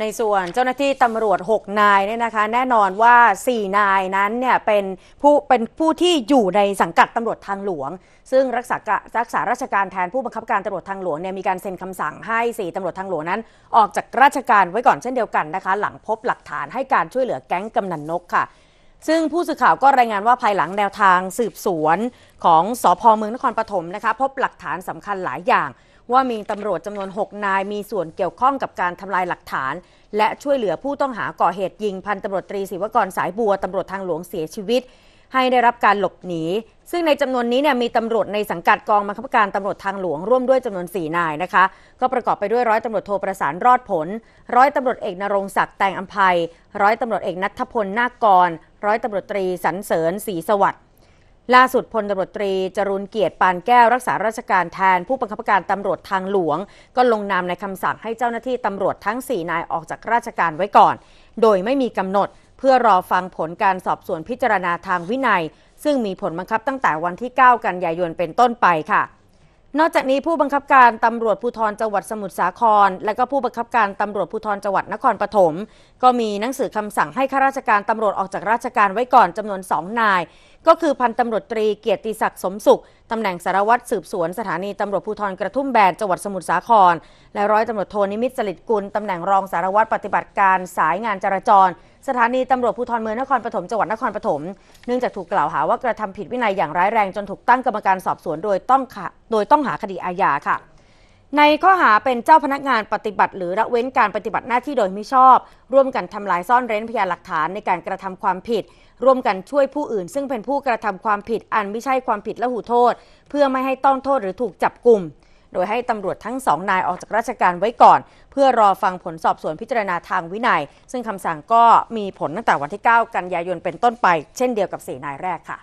ในส่วนเจ้าหน้าที่ตำรวจ6นายเนี่ยนะคะ แน่นอนว่า4นายนั้นเนี่ยเป็นผู้เป็นผู้ที่อยู่ในสังกัดตำรวจทางหลวง ซึ่งรักษารักษาราชการแทนผู้บังคับการตำรวจทางหลวงเนี่ยมีการเซ็นคำสั่งให้ 4ตำรวจทางหลวงนั้น ออกจากราชการไว้ก่อนเช่นเดียวกันนะคะ หลังพบหลักฐานให้การช่วยเหลือแก๊งกำนันนกค่ะซึ่งผู้สื่อข่าวก็รายงานว่าภายหลังแนวทางสืบสวน ของสอพเมืองนครปฐมนะคะพบหลักฐานสำคัญหลายอย่าง ว่ามีตำรวจจำนวน6นาย มีส่วนเกี่ยวข้องกับการทำลายหลักฐาน และช่วยเหลือผู้ต้องหาก่อเหตุยิงพันตำรวจตรีศิวกรสายบัวตำรวจทางหลวงเสียชีวิตให้ได้รับการหลบหนี ซึ่งในจำนวนนี้เนี่ยมีตำรวจในสังกัดกองบังคับการตำรวจทางหลวงร่วมด้วยจำนวน4นายนะคะก็ประกอบไปด้วยร้อยตำรวจโทรประสานรอดผล ร้อยตำรวจเอกนรงศักดิ์แตงอัมภัยร้อยตำรวจเอกนัทพลนาคกรร้อยตำรวจตรีสรรเสริญศรีสวัสดิ์ล่าสุดพลตำรวจตรีจรุนเกียรติปานแก้วรักษาราชการแทน ผู้บังคับการตำรวจทางหลวง ก็ลงนามในคำสั่งให้เจ้าหน้าที่ตำรวจทั้ง 4 นายออกจากราชการไว้ก่อน โดยไม่มีกำหนดพื่อรอฟังผลการสอบสวนพิจารณาทางวินัย ซึ่งมีผลบังคับตั้งแต่วันที่ 9 กันยายนเป็นต้นไปค่ะ นอกจากนี้ผู้บังคับการตำรวจภูธรจังหวัดสมุทรสาคร และก็ผู้บังคับการตำรวจภูธรจังหวัดนครปฐมก็มีหนังสือคำสั่งให้ข้าราชการตำรวจออกจากราชการไว้ก่อนจำนวน 2 นาย ก็คือพันตำรวจตรีเกียรติศักดิ์สมสุขตำแหน่งสารวัตรสืบสวนสถานีตำรวจภูธรกระทุ่มแบนจังหวัดสมุทรสาคร และร้อยตำรวจโทนิมิตสลิดกุลตำแหน่งรองสารวัตรปฏิบัติการสายงานจราจรสถานีตำรวจภูธรเมืองนครปฐมจังหวัดนครปฐมเนื่องจากถูกกล่าวหาว่ากระทำผิดวินัยอย่างร้ายแรง จนถูกตั้งกรรมการสอบสวนโดยต้องโดยต้องหาคดีอาญาค่ะ ในข้อหาเป็นเจ้าพนักงานปฏิบัติ หรือละเว้นการปฏิบัติหน้าที่โดยมิชอบ ร่วมกันทำลายซ่อนเร้นพยานหลักฐานในการกระทำความผิด ร่วมกันช่วยผู้อื่น ซึ่งเป็นผู้กระทำความผิดอันไม่ใช่ความผิดและหูโทษ เพื่อไม่ให้ต้องโทษหรือถูกจับกลุ่มโดยให้ตำรวจทั้งสองนายออกจากราชการไว้ก่อน เพื่อรอฟังผลสอบสวนพิจารณาทางวินัย ซึ่งคำสั่งก็มีผลตั้งแต่วันที่ 9 กันยายนเป็นต้นไป เช่นเดียวกับ 4 นายแรกค่ะ